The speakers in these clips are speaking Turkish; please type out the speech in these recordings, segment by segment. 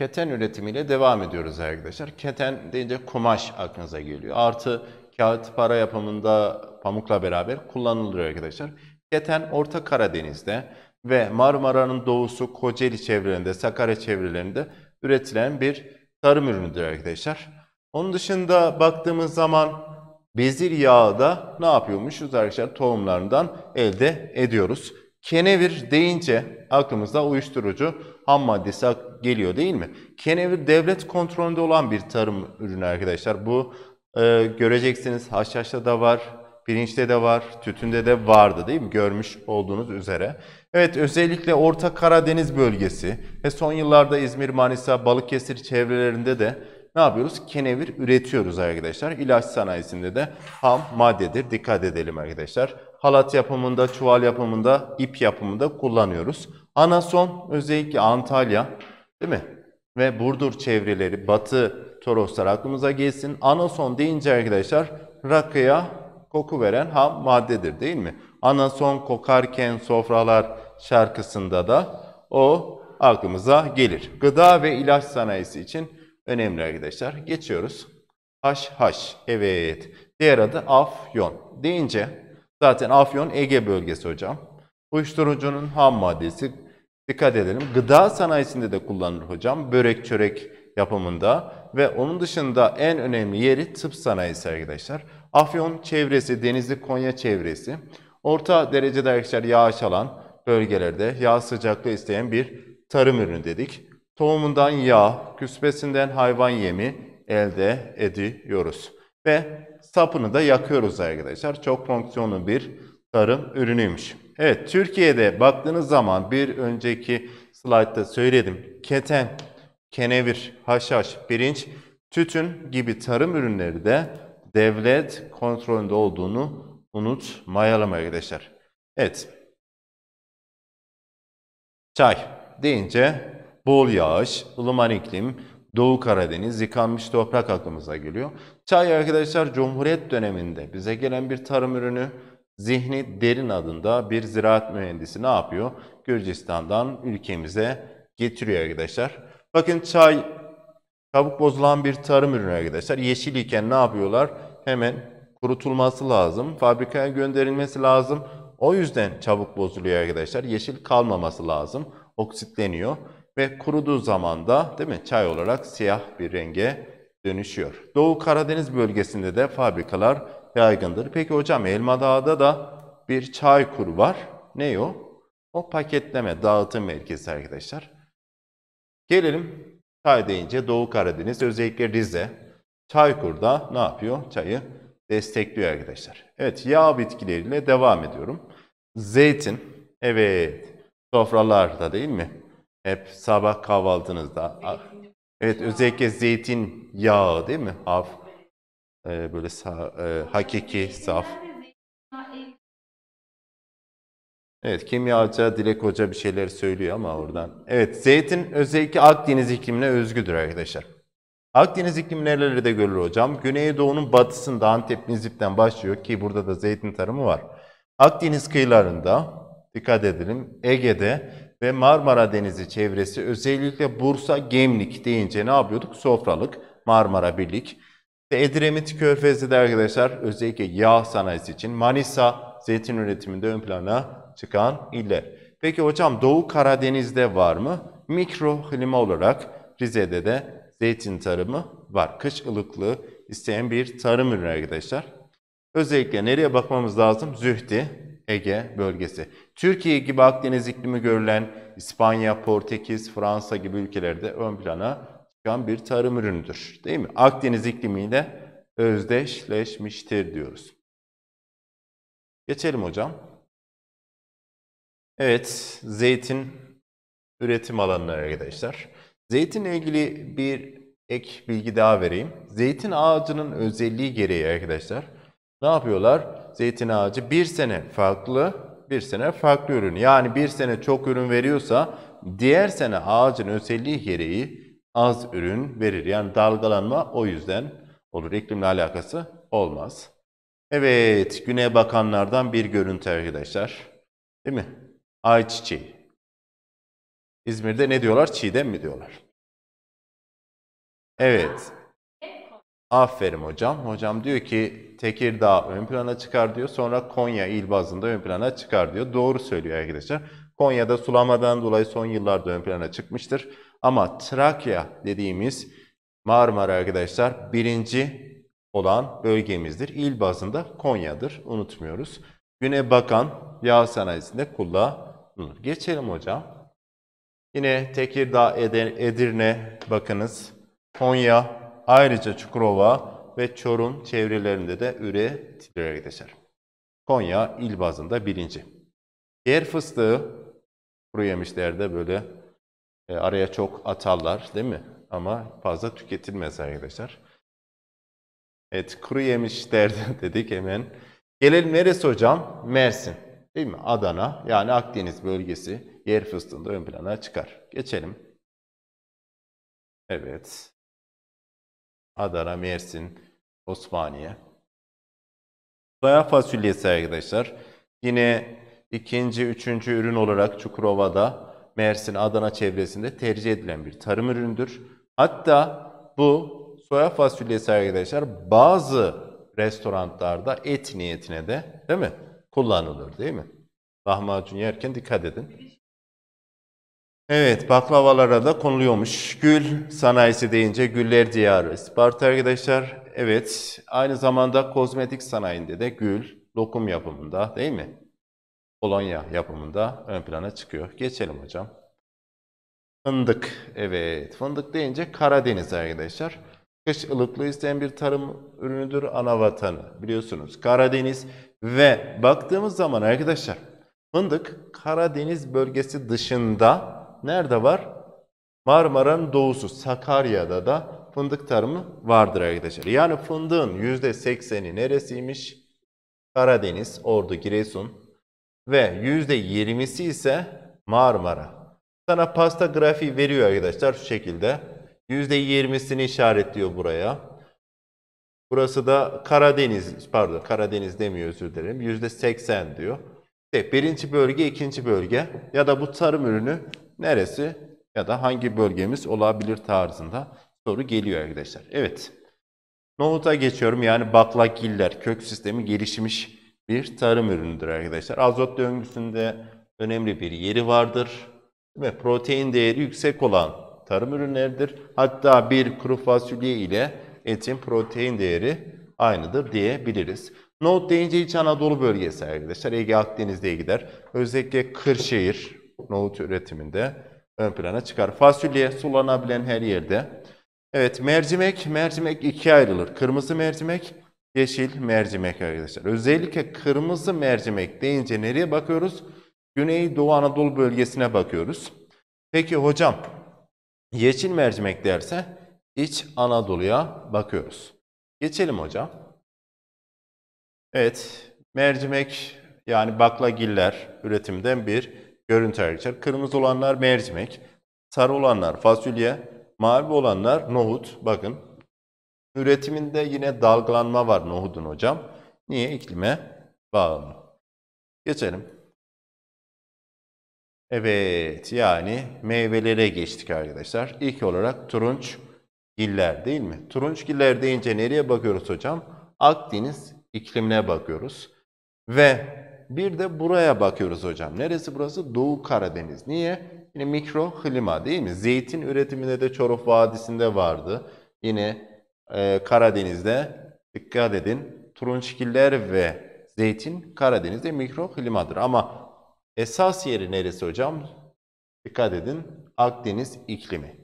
keten üretimiyle devam ediyoruz arkadaşlar. Keten deyince kumaş aklınıza geliyor. Artı kağıt para yapımında pamukla beraber kullanılıyor arkadaşlar. Keten Orta Karadeniz'de ve Marmara'nın doğusu Kocaeli çevrelerinde, Sakarya çevrelerinde üretilen bir tarım ürünüdür arkadaşlar. Onun dışında baktığımız zaman bezir yağı da ne yapıyormuşuz arkadaşlar? Tohumlarından elde ediyoruz. Kenevir deyince aklımızda uyuşturucu ham maddesi geliyor değil mi? Kenevi devlet kontrolünde olan bir tarım ürünü arkadaşlar. Bu e, göreceksiniz haşhaşta da var, pirinçte de var, tütünde de vardı değil mi? Görmüş olduğunuz üzere. Evet özellikle Orta Karadeniz bölgesi ve son yıllarda İzmir, Manisa, Balıkesir çevrelerinde de ne yapıyoruz? Kenevir üretiyoruz arkadaşlar. İlaç sanayisinde de ham maddedir. Dikkat edelim arkadaşlar. Halat yapımında, çuval yapımında, ip yapımında kullanıyoruz. Anason özellikle Antalya, Değil mi? Ve Burdur çevreleri, Batı Toroslar aklımıza gelsin. Anason deyince arkadaşlar rakıya koku veren ham maddedir değil mi? Anason kokarken sofralar şarkısında da o aklımıza gelir. Gıda ve ilaç sanayisi için önemli arkadaşlar. Geçiyoruz. HH. Evet. Diğer adı Afyon. Deyince zaten Afyon Ege bölgesi hocam. Uyuşturucunun ham maddesi Dikkat edelim. Gıda sanayisinde de kullanılır hocam. Börek çörek yapımında ve onun dışında en önemli yeri tıp sanayisi arkadaşlar. Afyon çevresi, Denizli Konya çevresi. Orta derecede arkadaşlar yağış alan bölgelerde yağ sıcaklığı isteyen bir tarım ürünü dedik. Tohumundan yağ, küspesinden hayvan yemi elde ediyoruz. Ve sapını da yakıyoruz arkadaşlar. Çok fonksiyonlu bir tarım ürünüymüş. Evet, Türkiye'de baktığınız zaman bir önceki slaytta söyledim. Keten, kenevir, haşhaş, pirinç, tütün gibi tarım ürünleri de devlet kontrolünde olduğunu unutmayalım arkadaşlar. Evet. Çay deyince bol yağış, ılıman iklim, Doğu Karadeniz, yıkanmış toprak aklımıza geliyor. Çay arkadaşlar Cumhuriyet döneminde bize gelen bir tarım ürünü Zihni Derin adında bir ziraat mühendisi ne yapıyor? Gürcistan'dan ülkemize getiriyor arkadaşlar. Bakın çay, çabuk bozulan bir tarım ürünü arkadaşlar. Yeşil iken ne yapıyorlar? Hemen kurutulması lazım, fabrikaya gönderilmesi lazım. O yüzden çabuk bozuluyor arkadaşlar. Yeşil kalmaması lazım. Oksitleniyor ve kuruduğu zaman da değil mi çay olarak siyah bir renge dönüşüyor. Doğu Karadeniz bölgesinde de fabrikalar yaygındır. Peki hocam Elma Elmadağ'da da bir çay Çaykur var. Ne o? O paketleme, dağıtım merkezi arkadaşlar. Gelelim çay deyince Doğu Karadeniz, özellikle Rize. Çaykur'da ne yapıyor? Çayı destekliyor arkadaşlar. Evet yağ bitkileriyle devam ediyorum. Zeytin. Evet sofralarda değil mi? Hep sabah kahvaltınızda. Evet özellikle zeytin yağı değil mi? Hafif e, böyle sa, e, hakiki, saf. Evet, Kimya Hoca, Dilek Hoca bir şeyler söylüyor ama oradan. Evet, zeytin özellikle Akdeniz iklimine özgüdür arkadaşlar. Akdeniz iklim nerelerde de görülür hocam? Güneydoğu'nun batısında Antep, Nizip'ten başlıyor ki burada da zeytin tarımı var. Akdeniz kıyılarında, dikkat edelim, Ege'de ve Marmara Denizi çevresi özellikle Bursa, Gemlik deyince ne yapıyorduk? Sofralık, Marmara Birlik. Edremit Körfezi'de arkadaşlar özellikle yağ sanayisi için Manisa zeytin üretiminde ön plana çıkan iller. Peki hocam Doğu Karadeniz'de var mı? Mikro klima olarak Rize'de de zeytin tarımı var. Kış ılıklığı isteyen bir tarım ürünü arkadaşlar. Özellikle nereye bakmamız lazım? Zühti, Ege bölgesi. Türkiye gibi Akdeniz iklimi görülen İspanya, Portekiz, Fransa gibi ülkelerde ön plana çıkan bir tarım ürünüdür. Değil mi? Akdeniz iklimiyle özdeşleşmiştir diyoruz. Geçelim hocam. Evet, zeytin üretim alanına arkadaşlar. Zeytinle ilgili bir ek bilgi daha vereyim. Zeytin ağacının özelliği gereği arkadaşlar. Ne yapıyorlar? Zeytin ağacı bir sene farklı, bir sene farklı ürün. Yani bir sene çok ürün veriyorsa diğer sene ağacın özelliği gereği az ürün verir. Yani dalgalanma o yüzden olur. İklimle alakası olmaz. Evet, Güney bakanlardan bir görüntü arkadaşlar. Değil mi? Ayçiçeği. İzmir'de ne diyorlar? Çiğdem mi diyorlar? Evet. Aferin hocam. Hocam diyor ki Tekirdağ ön plana çıkar diyor. Sonra Konya il bazında ön plana çıkar diyor. Doğru söylüyor arkadaşlar. Konya'da sulamadan dolayı son yıllarda ön plana çıkmıştır. Ama Trakya dediğimiz Marmara arkadaşlar birinci olan bölgemizdir. İl bazında Konya'dır. Unutmuyoruz. Güne bakan yağ sanayisinde kullanılır. Geçelim hocam. Yine Tekirdağ, Edirne bakınız. Konya, ayrıca Çukurova ve Çorum çevrelerinde de üretilir arkadaşlar. Konya il bazında birinci. Yer fıstığı kuru yemişlerde böyle e, araya çok atarlar değil mi? Ama fazla tüketilmez arkadaşlar. Evet kuru yemiş derdi dedik hemen. Gelelim neresi hocam? Mersin değil mi? Adana yani Akdeniz bölgesi yer fıstığında ön plana çıkar. Geçelim. Evet. Adana, Mersin, Osmaniye. Soya fasulyesi arkadaşlar. Yine ikinci, üçüncü ürün olarak Çukurova'da Mersin, Adana çevresinde tercih edilen bir tarım ürünüdür. Hatta bu soya fasulyesi arkadaşlar bazı restoranlarda et niyetine de değil mi? Kullanılır değil mi? Lahmacun yerken dikkat edin. Evet baklavalara da konuluyormuş. Gül sanayisi deyince güller diyarı Isparta arkadaşlar. Evet aynı zamanda kozmetik sanayinde de gül, lokum yapımında değil mi? Polonya yapımında ön plana çıkıyor. Geçelim hocam. Fındık. Evet. Fındık deyince Karadeniz arkadaşlar. Kış ılıklığı isteyen bir tarım ürünüdür ana vatanı. Biliyorsunuz Karadeniz ve baktığımız zaman arkadaşlar fındık Karadeniz bölgesi dışında nerede var? Marmara'nın doğusu Sakarya'da da fındık tarımı vardır arkadaşlar. Yani fındığın %80'i neresiymiş? Karadeniz, Ordu, Giresun, ve %20'si ise Marmara. Sana pasta grafiği veriyor arkadaşlar şu şekilde. %20'sini işaretliyor buraya. Burası da Karadeniz, pardon Karadeniz demiyor özür dilerim. %80 diyor. İşte birinci bölge, ikinci bölge ya da bu tarım ürünü neresi ya da hangi bölgemiz olabilir tarzında soru geliyor arkadaşlar. Evet. Nohuta geçiyorum yani baklagiller kök sistemi gelişmiş bir tarım ürünüdür arkadaşlar. Azot döngüsünde önemli bir yeri vardır ve protein değeri yüksek olan tarım ürünleridir. Hatta bir kuru fasulye ile etin protein değeri aynıdır diyebiliriz. Nohut deyince İç Anadolu bölgesi arkadaşlar. Ege Akdeniz'de gider. Özellikle Kırşehir nohut üretiminde ön plana çıkar. Fasulye sulanabilen her yerde. Evet mercimek, mercimek ikiye ayrılır. Kırmızı mercimek yeşil mercimek arkadaşlar. Özellikle kırmızı mercimek deyince nereye bakıyoruz? Güneydoğu Anadolu bölgesine bakıyoruz. Peki hocam yeşil mercimek derse iç Anadolu'ya bakıyoruz. Geçelim hocam. Evet, mercimek yani baklagiller üretimden bir görüntü arkadaşlar. Kırmızı olanlar mercimek, sarı olanlar fasulye, mavi olanlar nohut. Bakın Üretiminde yine dalgalanma var nohudun hocam. Niye? iklime bağlı. Geçelim. Evet yani meyvelere geçtik arkadaşlar. İlk olarak turunç giller değil mi? Turunç giller deyince nereye bakıyoruz hocam? Akdeniz iklimine bakıyoruz. Ve bir de buraya bakıyoruz hocam. Neresi burası? Doğu Karadeniz. Niye? Yine mikro klima değil mi? Zeytin üretiminde de Çoruh Vadisi'nde vardı. Yine ee, Karadeniz'de dikkat edin turunçgiller ve zeytin Karadeniz'de mikro mikroklimadır. Ama esas yeri neresi hocam? Dikkat edin Akdeniz iklimi.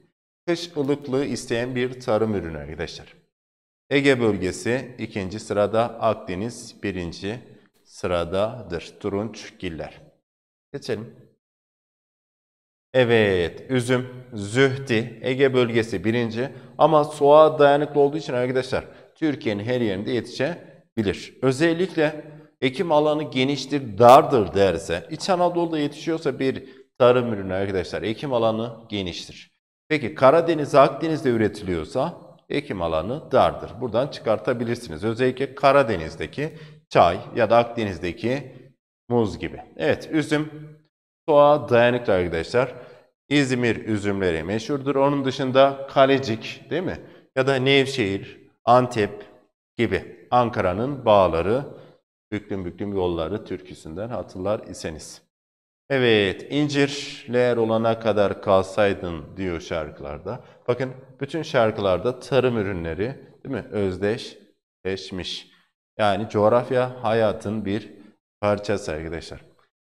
Kış ılıklığı isteyen bir tarım ürünü arkadaşlar. Ege bölgesi ikinci sırada, Akdeniz birinci sıradadır. Turunçgiller. Geçelim. Evet, üzüm, zühti, Ege bölgesi birinci. Ama soğuğa dayanıklı olduğu için arkadaşlar Türkiye'nin her yerinde yetişebilir. Özellikle ekim alanı geniştir, dardır derse, İç Anadolu'da yetişiyorsa bir tarım ürünü arkadaşlar ekim alanı geniştir. Peki Karadeniz, Akdeniz'de üretiliyorsa ekim alanı dardır. Buradan çıkartabilirsiniz. Özellikle Karadeniz'deki çay ya da Akdeniz'deki muz gibi. Evet, üzüm Soğa dayanıklı arkadaşlar. İzmir üzümleri meşhurdur. Onun dışında Kalecik değil mi? Ya da Nevşehir, Antep gibi Ankara'nın bağları, büklüm büklüm yolları türküsünden hatırlar iseniz. Evet, incir. incirler olana kadar kalsaydın diyor şarkılarda. Bakın bütün şarkılarda tarım ürünleri değil mi? Özdeşleşmiş. Yani coğrafya hayatın bir parçası arkadaşlar.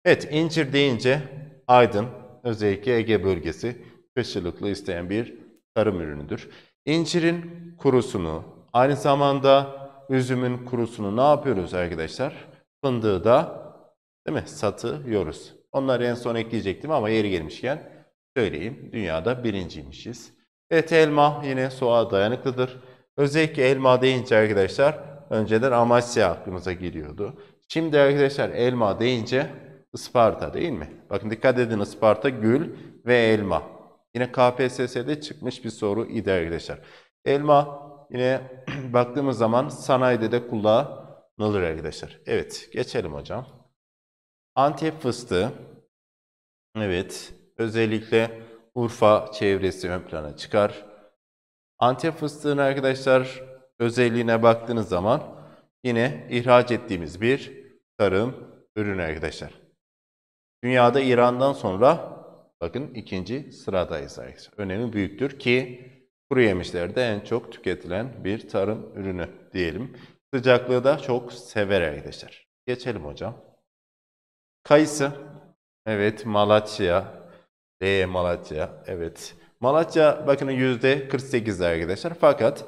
Evet, incir deyince Aydın, özellikle Ege bölgesi karşılıklı isteyen bir tarım ürünüdür. İncirin kurusunu, aynı zamanda üzümün kurusunu ne yapıyoruz arkadaşlar? Fındığı da değil mi? Satıyoruz. Onları en son ekleyecektim ama yeri gelmişken söyleyeyim. Dünyada birinciymişiz. Evet elma yine soğuğa dayanıklıdır. Özellikle elma deyince arkadaşlar önceden Amasya aklımıza giriyordu. Şimdi arkadaşlar elma deyince Isparta değil mi? Bakın dikkat edin Isparta gül ve elma. Yine KPSS'de çıkmış bir soru idi arkadaşlar. Elma yine baktığımız zaman sanayide de kullanılır arkadaşlar. Evet geçelim hocam. Antep fıstığı. Evet özellikle Urfa çevresi ön plana çıkar. Antep fıstığını arkadaşlar özelliğine baktığınız zaman yine ihraç ettiğimiz bir tarım ürünü arkadaşlar. Dünyada İran'dan sonra bakın ikinci sıradayız arkadaşlar. Önemi büyüktür ki kuru yemişlerde en çok tüketilen bir tarım ürünü diyelim. Sıcaklığı da çok sever arkadaşlar. Geçelim hocam. Kayısı. Evet Malatya. D Malatya. Evet. Malatya bakın yüzde %48 arkadaşlar. Fakat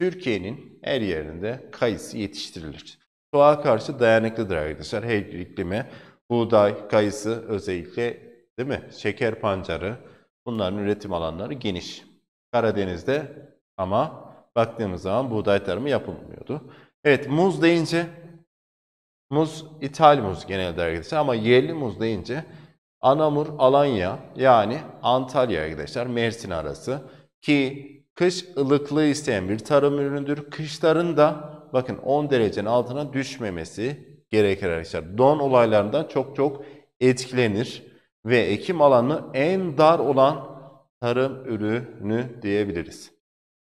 Türkiye'nin her yerinde kayısı yetiştirilir. Soğuğa karşı dayanıklıdır arkadaşlar. Her iklime buğday, kayısı özellikle değil mi? Şeker pancarı bunların üretim alanları geniş. Karadeniz'de ama baktığımız zaman buğday tarımı yapılmıyordu. Evet muz deyince muz ithal muz genelde arkadaşlar ama yerli muz deyince Anamur, Alanya yani Antalya arkadaşlar Mersin arası ki kış ılıklığı isteyen bir tarım ürünüdür. Kışların da bakın 10 derecenin altına düşmemesi gerekir arkadaşlar. Don olaylarından çok çok etkilenir ve ekim alanı en dar olan tarım ürünü diyebiliriz.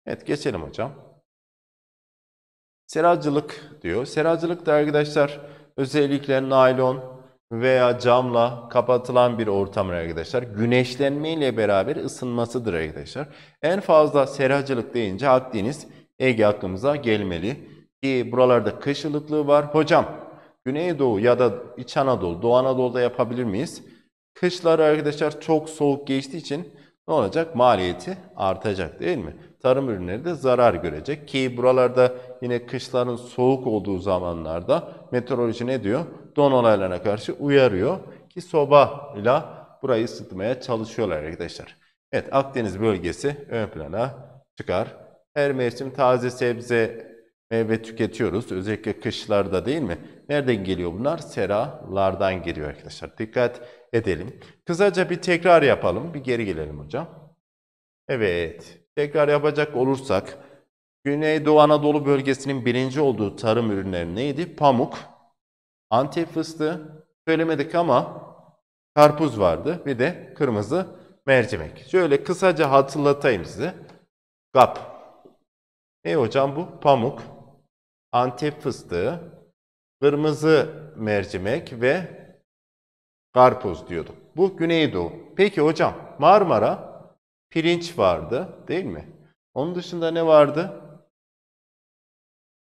Evet geçelim hocam. Seracılık diyor. Seracılık da arkadaşlar özellikle naylon veya camla kapatılan bir ortamın arkadaşlar güneşlenme ile beraber ısınmasıdır arkadaşlar. En fazla seracılık deyince Akdeniz Ege aklımıza gelmeli. Ki buralarda kış ılıklığı var. Hocam Güneydoğu ya da İç Anadolu, Doğu Anadolu'da yapabilir miyiz? Kışlar arkadaşlar çok soğuk geçtiği için ne olacak? Maliyeti artacak değil mi? Tarım ürünleri de zarar görecek ki buralarda yine kışların soğuk olduğu zamanlarda meteoroloji ne diyor? Don olaylarına karşı uyarıyor ki soba ile burayı ısıtmaya çalışıyorlar arkadaşlar. Evet Akdeniz bölgesi ön plana çıkar. Her mevsim taze sebze meyve tüketiyoruz. Özellikle kışlarda değil mi? Nereden geliyor bunlar? Seralardan geliyor arkadaşlar. Dikkat edelim. Kısaca bir tekrar yapalım. Bir geri gelelim hocam. Evet. Tekrar yapacak olursak Güneydoğu Anadolu bölgesinin birinci olduğu tarım ürünleri neydi? Pamuk, antep fıstığı, söylemedik ama karpuz vardı. Bir de kırmızı mercimek. Şöyle kısaca hatırlatayım size. GAP. Ne hocam bu? Pamuk, antep fıstığı, kırmızı mercimek ve karpuz diyordum. Bu Güneydoğu. Peki hocam Marmara pirinç vardı değil mi? Onun dışında ne vardı?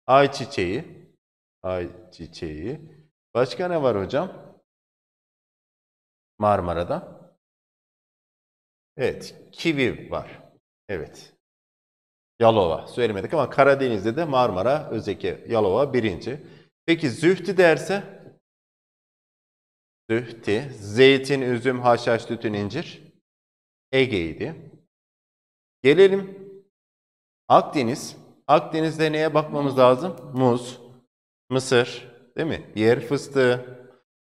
Ayçiçeği. Ayçiçeği. Başka ne var hocam? Marmara'da. Evet, kivi var. Evet. Yalova söylemedik ama Karadeniz'de de Marmara, Özeki, Yalova birinci. Peki zühti derse? Zühti, zeytin, üzüm, haşhaş, tütün, incir. Ege'ydi. Gelelim Akdeniz. Akdeniz'de neye bakmamız lazım? Muz, mısır, değil mi? Yer fıstığı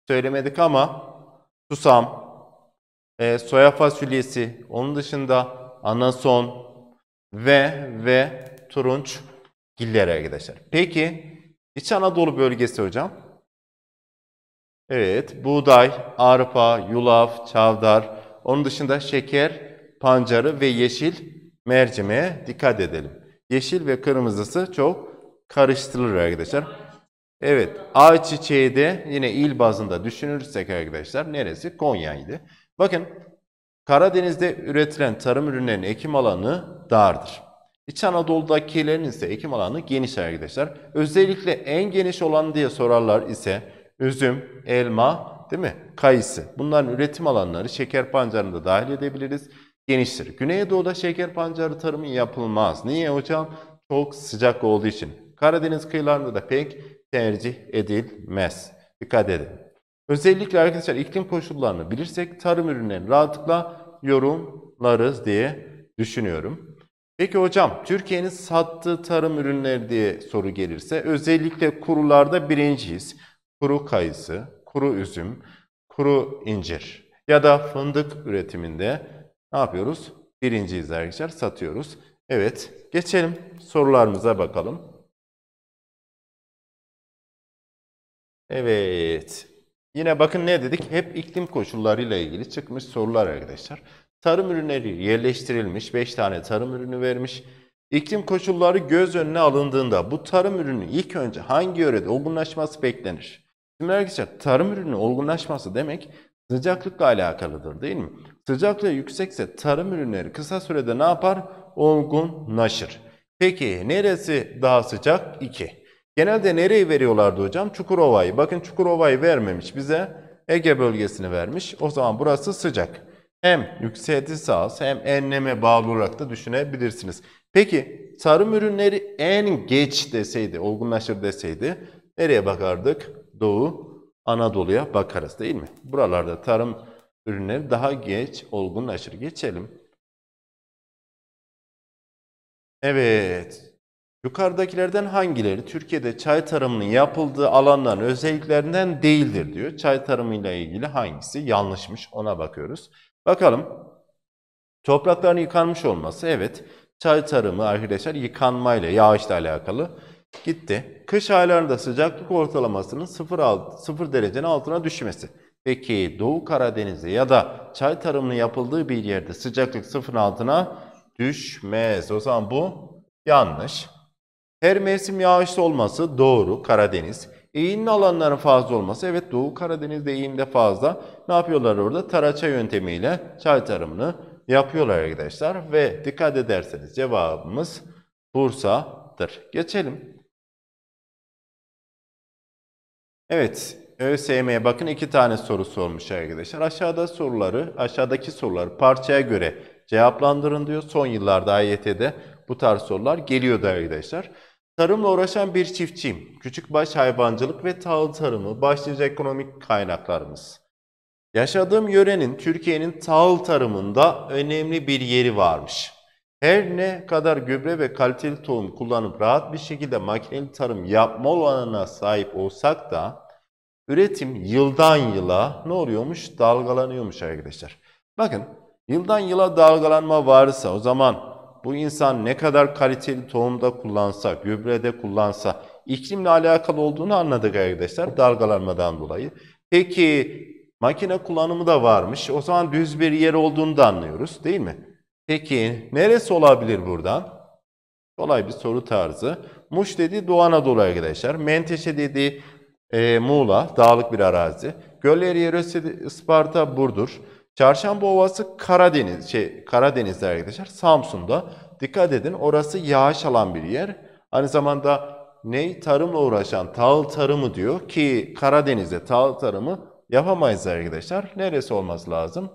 söylemedik ama susam, e, soya fasulyesi, onun dışında anason, ve ve turunç giller arkadaşlar. Peki İç Anadolu bölgesi hocam. Evet, buğday, arpa, yulaf, çavdar, onun dışında şeker, pancarı ve yeşil mercimeğe dikkat edelim. Yeşil ve kırmızısı çok karıştırılır arkadaşlar. Evet, ağaç çiçeği de yine il bazında düşünürsek arkadaşlar neresi? Konya'ydı. Bakın Karadeniz'de üretilen tarım ürünlerinin ekim alanı dardır. İç Anadolu'dakilerin ise ekim alanı geniş arkadaşlar. Özellikle en geniş olan diye sorarlar ise üzüm, elma, değil mi? Kayısı. Bunların üretim alanları şeker pancarını da dahil edebiliriz. Geniştir. Güneydoğu'da şeker pancarı tarımı yapılmaz. Niye hocam? Çok sıcak olduğu için. Karadeniz kıyılarında da pek tercih edilmez. Dikkat edin. Özellikle arkadaşlar iklim koşullarını bilirsek tarım ürünlerini rahatlıkla yorumlarız diye düşünüyorum. Peki hocam Türkiye'nin sattığı tarım ürünleri diye soru gelirse özellikle kurularda birinciyiz. Kuru kayısı, kuru üzüm, kuru incir ya da fındık üretiminde ne yapıyoruz? Birinciyiz arkadaşlar satıyoruz. Evet geçelim sorularımıza bakalım. Evet Yine bakın ne dedik? Hep iklim koşullarıyla ilgili çıkmış sorular arkadaşlar. Tarım ürünleri yerleştirilmiş. 5 tane tarım ürünü vermiş. İklim koşulları göz önüne alındığında bu tarım ürünü ilk önce hangi yörede olgunlaşması beklenir? Şimdi arkadaşlar tarım ürünü olgunlaşması demek sıcaklıkla alakalıdır değil mi? Sıcaklığı yüksekse tarım ürünleri kısa sürede ne yapar? Olgunlaşır. Peki neresi daha sıcak? 2. Genelde nereyi veriyorlardı hocam? Çukurova'yı. Bakın Çukurova'yı vermemiş bize. Ege bölgesini vermiş. O zaman burası sıcak. Hem yükselti sahası hem enleme bağlı olarak da düşünebilirsiniz. Peki tarım ürünleri en geç deseydi, olgunlaşır deseydi nereye bakardık? Doğu Anadolu'ya bakarız değil mi? Buralarda tarım ürünleri daha geç olgunlaşır. Geçelim. Evet, Yukarıdakilerden hangileri Türkiye'de çay tarımının yapıldığı alanların özelliklerinden değildir diyor. Çay tarımıyla ilgili hangisi yanlışmış ona bakıyoruz. Bakalım toprakların yıkanmış olması evet çay tarımı arkadaşlar yıkanmayla yağışla alakalı gitti. Kış aylarında sıcaklık ortalamasının 0, alt, 0 derecenin altına düşmesi. Peki Doğu Karadeniz'de ya da çay tarımının yapıldığı bir yerde sıcaklık sıfırın altına düşmez. O zaman bu yanlış. Her mevsim yağışlı olması doğru Karadeniz. Eğimli alanların fazla olması evet Doğu Karadeniz'de eğimde fazla. Ne yapıyorlar orada? Taraça yöntemiyle çay tarımını yapıyorlar arkadaşlar. Ve dikkat ederseniz cevabımız Bursa'dır. Geçelim. Evet ÖSYM'ye bakın iki tane soru sormuş arkadaşlar. Aşağıda soruları, aşağıdaki soruları parçaya göre cevaplandırın diyor. Son yıllarda AYT'de bu tarz sorular geliyordu arkadaşlar. Tarımla uğraşan bir çiftçiyim. Küçükbaş hayvancılık ve tahıl tarımı başlıca ekonomik kaynaklarımız. Yaşadığım yörenin Türkiye'nin tahıl tarımında önemli bir yeri varmış. Her ne kadar gübre ve kaliteli tohum kullanıp rahat bir şekilde makineli tarım yapma olanına sahip olsak da üretim yıldan yıla ne oluyormuş? Dalgalanıyormuş arkadaşlar. Bakın yıldan yıla dalgalanma varsa o zaman bu insan ne kadar kaliteli tohumda kullansa, gübrede kullansa, iklimle alakalı olduğunu anladık arkadaşlar dalgalanmadan dolayı. Peki makine kullanımı da varmış. O zaman düz bir yer olduğunu da anlıyoruz değil mi? Peki neresi olabilir buradan? Kolay bir soru tarzı. Muş dedi Doğu Anadolu arkadaşlar. Menteşe dedi e, Muğla, dağlık bir arazi. Göller yeri Isparta, Burdur. Çarşamba Ovası Karadeniz, şey, Karadeniz'de arkadaşlar Samsun'da. Dikkat edin orası yağış alan bir yer. Aynı zamanda ney tarımla uğraşan tahıl tarımı diyor ki Karadeniz'de tahıl tarımı yapamayız arkadaşlar. Neresi olması lazım?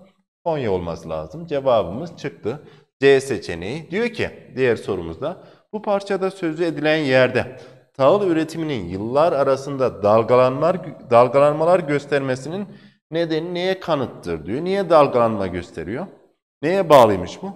Konya olması lazım. Cevabımız çıktı. C seçeneği diyor ki diğer sorumuzda bu parçada sözü edilen yerde tahıl üretiminin yıllar arasında dalgalanmalar, dalgalanmalar göstermesinin neden neye kanıttır diyor. Niye dalgalanma gösteriyor? Neye bağlıymış bu?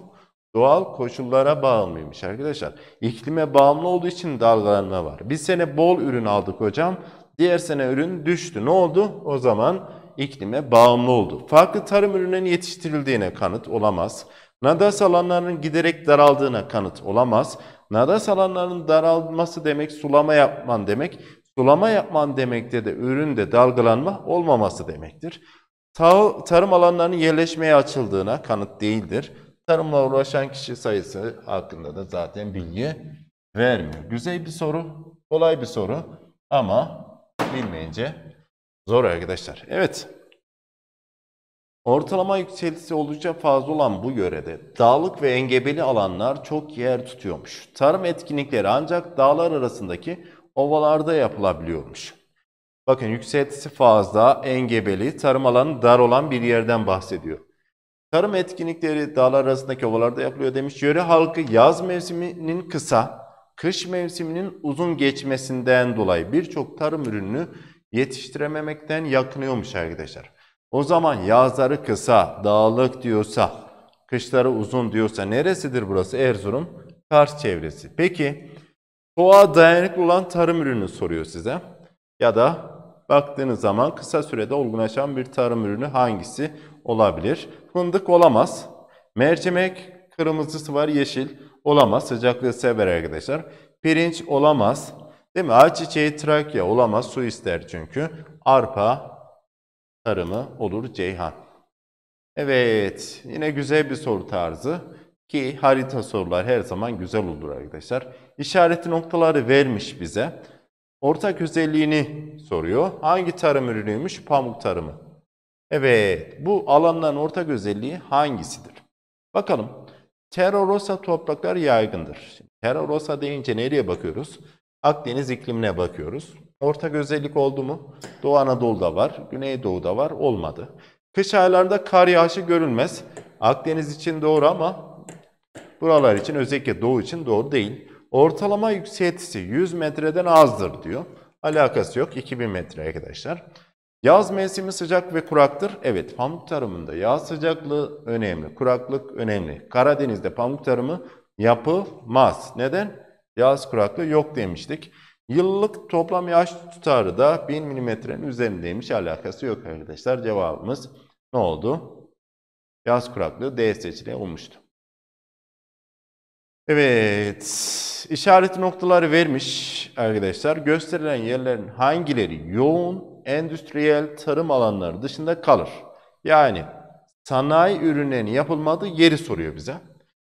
Doğal koşullara bağımlıymış arkadaşlar. İklime bağımlı olduğu için dalgalanma var. Bir sene bol ürün aldık hocam. Diğer sene ürün düştü. Ne oldu? O zaman iklime bağımlı oldu. Farklı tarım ürünlerinin yetiştirildiğine kanıt olamaz. Nadas alanlarının giderek daraldığına kanıt olamaz. Nadas alanlarının daralması demek sulama yapman demek. Sulama yapman demekte de üründe dalgalanma olmaması demektir. tarım alanlarının yerleşmeye açıldığına kanıt değildir. Tarımla uğraşan kişi sayısı hakkında da zaten bilgi vermiyor. Güzel bir soru, kolay bir soru ama bilmeyince zor arkadaşlar. Evet. Ortalama yükseltisi oldukça fazla olan bu yörede dağlık ve engebeli alanlar çok yer tutuyormuş. Tarım etkinlikleri ancak dağlar arasındaki ovalarda yapılabiliyormuş. Bakın yükseltisi fazla, engebeli, tarım alanı dar olan bir yerden bahsediyor. Tarım etkinlikleri dağlar arasındaki ovalarda yapılıyor demiş. Yöre halkı yaz mevsiminin kısa, kış mevsiminin uzun geçmesinden dolayı birçok tarım ürününü yetiştirememekten yakınıyormuş arkadaşlar. O zaman yazları kısa, dağlık diyorsa, kışları uzun diyorsa neresidir burası? Erzurum, Kars çevresi. Peki soğuğa dayanıklı olan tarım ürünü soruyor size. Ya da baktığınız zaman kısa sürede olgunlaşan bir tarım ürünü hangisi olabilir? Fındık olamaz. Mercimek kırmızısı var yeşil olamaz. Sıcaklığı sever arkadaşlar. Pirinç olamaz. Değil mi? Ağaç çiçeği Trakya olamaz. Su ister çünkü. Arpa tarımı olur Ceyhan. Evet, yine güzel bir soru tarzı. Ki harita sorular her zaman güzel olur arkadaşlar. İşareti noktaları vermiş bize. Ortak özelliğini soruyor. Hangi tarım ürünüymüş? Pamuk tarımı. Evet, bu alanların ortak özelliği hangisidir? Bakalım. Terrorosa topraklar yaygındır. Terrorosa deyince nereye bakıyoruz? Akdeniz iklimine bakıyoruz. Ortak özellik oldu mu? Doğu Anadolu'da var, Güneydoğu'da var, olmadı. Kış aylarında kar yağışı görülmez. Akdeniz için doğru ama Buralar için özellikle doğu için doğru değil. Ortalama yükseltisi 100 metreden azdır diyor. Alakası yok 2000 metre arkadaşlar. Yaz mevsimi sıcak ve kuraktır. Evet pamuk tarımında yaz sıcaklığı önemli, kuraklık önemli. Karadeniz'de pamuk tarımı yapılmaz. Neden? Yaz kuraklığı yok demiştik. Yıllık toplam yağış tutarı da 1000 milimetrenin üzerindeymiş. Alakası yok arkadaşlar. Cevabımız ne oldu? Yaz kuraklığı D seçeneği olmuştu. Evet, işaret noktaları vermiş arkadaşlar. Gösterilen yerlerin hangileri yoğun endüstriyel tarım alanları dışında kalır? Yani sanayi ürünlerinin yapılmadığı yeri soruyor bize.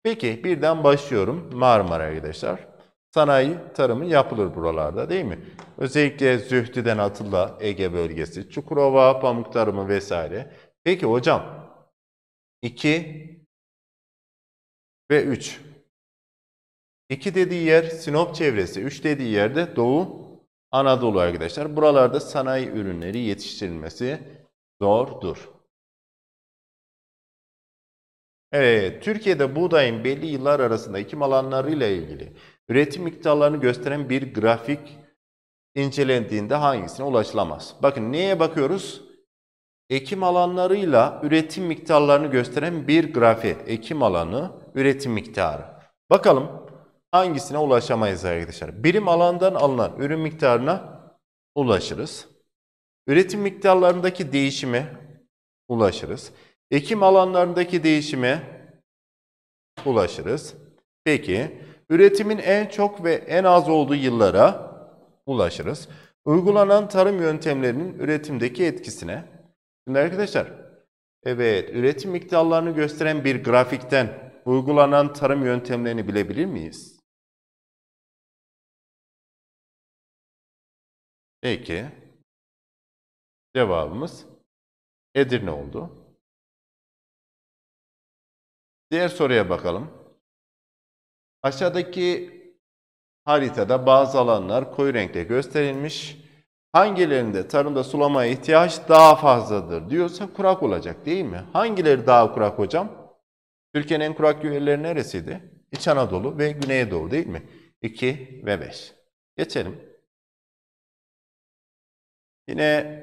Peki birden başlıyorum Marmara arkadaşlar. Sanayi tarımı yapılır buralarda değil mi? Özellikle Zühtü'den Atilla Ege bölgesi, Çukurova, pamuk tarımı vesaire. Peki hocam 2 ve 3 2 dediği yer Sinop çevresi, 3 dediği yerde Doğu Anadolu arkadaşlar. Buralarda sanayi ürünleri yetiştirilmesi zordur. Evet, Türkiye'de buğdayın belli yıllar arasında ekim alanlarıyla ilgili üretim miktarlarını gösteren bir grafik incelendiğinde hangisine ulaşılamaz? Bakın neye bakıyoruz? Ekim alanlarıyla üretim miktarlarını gösteren bir grafik. Ekim alanı, üretim miktarı. Bakalım hangisine ulaşamayız arkadaşlar? Birim alandan alınan ürün miktarına ulaşırız. Üretim miktarlarındaki değişime ulaşırız. Ekim alanlarındaki değişime ulaşırız. Peki, üretimin en çok ve en az olduğu yıllara ulaşırız. Uygulanan tarım yöntemlerinin üretimdeki etkisine. Şimdi arkadaşlar, evet üretim miktarlarını gösteren bir grafikten uygulanan tarım yöntemlerini bilebilir miyiz? Peki. Cevabımız Edirne oldu. Diğer soruya bakalım. Aşağıdaki haritada bazı alanlar koyu renkte gösterilmiş. Hangilerinde tarımda sulamaya ihtiyaç daha fazladır diyorsa kurak olacak değil mi? Hangileri daha kurak hocam? Türkiye'nin en kurak yerleri neresiydi? İç Anadolu ve Güneydoğu değil mi? 2 ve 5. Geçelim. Yine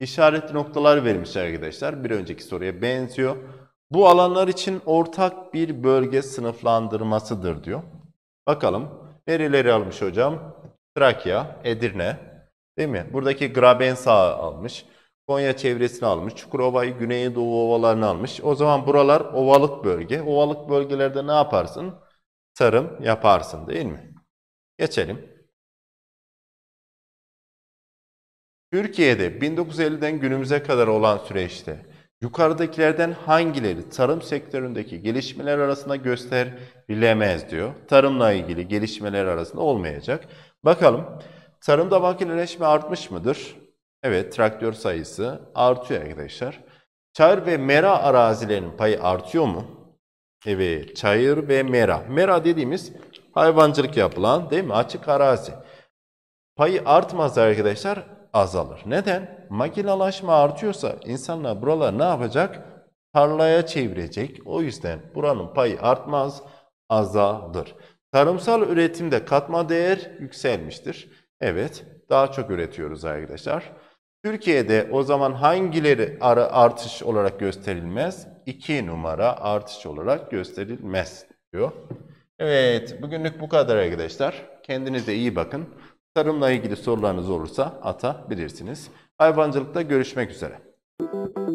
işaretli noktalar verilmiş arkadaşlar. Bir önceki soruya benziyor. Bu alanlar için ortak bir bölge sınıflandırmasıdır diyor. Bakalım nereleri almış hocam? Trakya, Edirne değil mi? Buradaki Grabensa almış. Konya çevresini almış. Çukurova'yı, Güneydoğu ovalarını almış. O zaman buralar ovalık bölge. Ovalık bölgelerde ne yaparsın? Tarım yaparsın değil mi? Geçelim. Türkiye'de 1950'den günümüze kadar olan süreçte yukarıdakilerden hangileri tarım sektöründeki gelişmeler arasında gösterilemez diyor. Tarımla ilgili gelişmeler arasında olmayacak. Bakalım tarımda makineleşme artmış mıdır? Evet traktör sayısı artıyor arkadaşlar. Çayır ve mera arazilerinin payı artıyor mu? Evet çayır ve mera. Mera dediğimiz hayvancılık yapılan değil mi? Açık arazi. Payı artmaz arkadaşlar azalır. Neden? Makinalaşma artıyorsa insanlar buralar ne yapacak? Tarlaya çevirecek. O yüzden buranın payı artmaz, azalır. Tarımsal üretimde katma değer yükselmiştir. Evet, daha çok üretiyoruz arkadaşlar. Türkiye'de o zaman hangileri artış olarak gösterilmez? 2 numara artış olarak gösterilmez diyor. Evet, bugünlük bu kadar arkadaşlar. Kendinize iyi bakın. Tarımla ilgili sorularınız olursa atabilirsiniz. Hayvancılıkta görüşmek üzere.